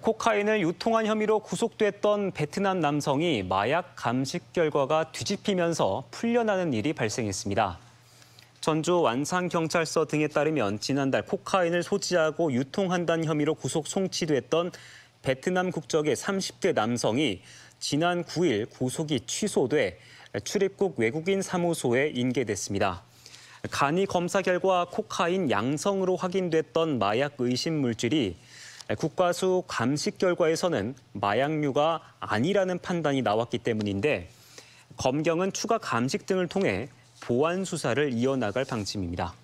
코카인을 유통한 혐의로 구속됐던 베트남 남성이 마약 감식 결과가 뒤집히면서 풀려나는 일이 발생했습니다. 전주 완산경찰서 등에 따르면 지난달 코카인을 소지하고 유통한다는 혐의로 구속 송치됐던 베트남 국적의 30대 남성이 지난 9일 구속이 취소돼 출입국 외국인 사무소에 인계됐습니다. 간이 검사 결과 코카인 양성으로 확인됐던 마약 의심 물질이 네, 국과수 감식 결과에서는 마약류가 아니라는 판단이 나왔기 때문인데 검경은 추가 감식 등을 통해 보안 수사를 이어나갈 방침입니다.